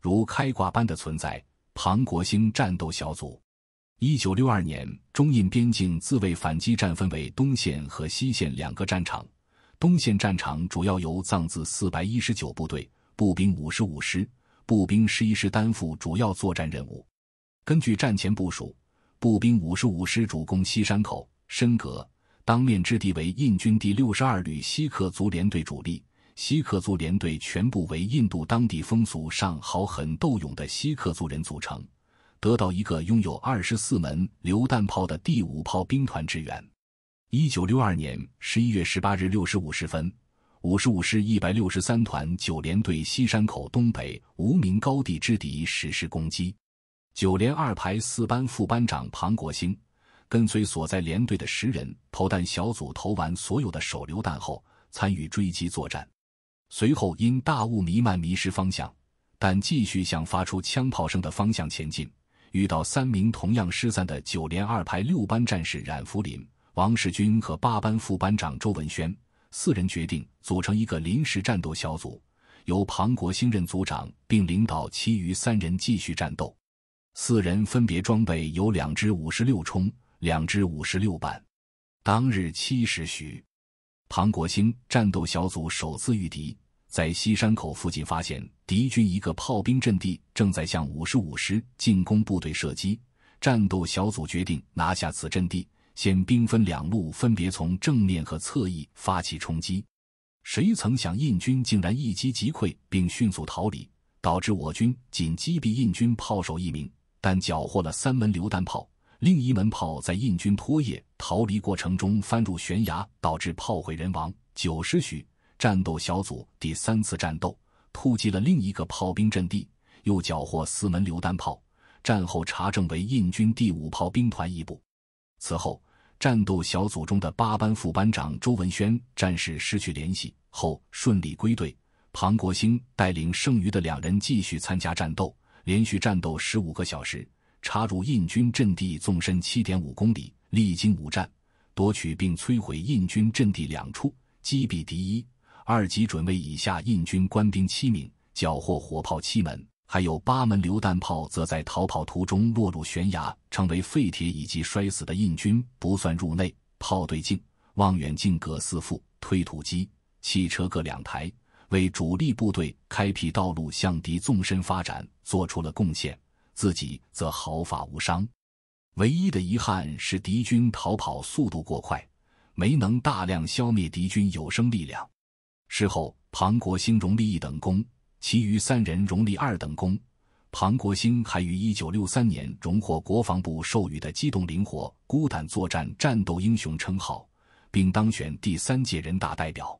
如开挂般的存在，庞国兴战斗小组。一九六二年中印边境自卫反击战分为东线和西线两个战场，东线战场主要由藏自四百一十九部队、步兵五十五师、步兵十一师担负主要作战任务。根据战前部署，步兵五十五师主攻西山口、深格，当面之敌为印军第六十二旅锡克族联队主力。锡克族联队全部为印度当地风俗上豪横斗勇的锡克族人组成，得到一个拥有二十四门榴弹炮的第五炮兵团支援。一九六二年十一月十八日六时五十分，五十五师一百六十三团九连队西山口东北无名高地之敌实施攻击。九连二排四班副班长庞国兴，跟随所在连队的十人投弹小组投完所有的手榴弹后，参与追击作战。随后因大雾弥漫迷失方向，但继续向发出枪炮声的方向前进。遇到三名同样失散的九连二排六班战士冉福林、王世军和八班副班长周文轩，四人决定组成一个临时战斗小组，由庞国兴任组长，并领导其余三人继续战斗。四人分别装备有两支五十六冲、两支五十六板。当日七时许。庞国兴战斗小组首次遇敌，在西山口附近发现敌军一个炮兵阵地正在向五十五师进攻部队射击。战斗小组决定拿下此阵地，先兵分两路，分别从正面和侧翼发起冲击。谁曾想，印军竟然一击即溃，并迅速逃离，导致我军仅击毙印军炮手一名，但缴获了三门榴弹炮，另一门炮在印军拖曳。逃离过程中翻入悬崖，导致炮毁人亡。九时许，战斗小组第三次战斗，突击了另一个炮兵阵地，又缴获四门榴弹炮。战后查证为印军第五炮兵团一部。此后，战斗小组中的八班副班长周文轩战士失去联系后顺利归队。庞国兴带领剩余的两人继续参加战斗，连续战斗十五个小时，插入印军阵地纵深七点五公里。历经五战，夺取并摧毁印军阵地两处，击毙敌一二级准尉以下印军官兵七名，缴获火炮七门，还有八门榴弹炮则在逃跑途中落入悬崖，成为废铁；以及摔死的印军不算入内。炮对镜、望远镜各四副，推土机、汽车各两台，为主力部队开辟道路、向敌纵深发展做出了贡献，自己则毫发无伤。唯一的遗憾是敌军逃跑速度过快，没能大量消灭敌军有生力量。事后，庞国兴荣立一等功，其余三人荣立二等功。庞国兴还于1963年荣获国防部授予的“机动灵活、孤胆作战”战斗英雄称号，并当选第三届人大代表。